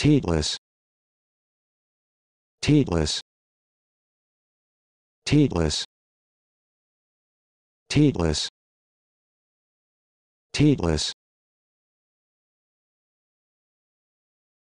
Teatless. Teatless. Teatless. Teatless. Teatless.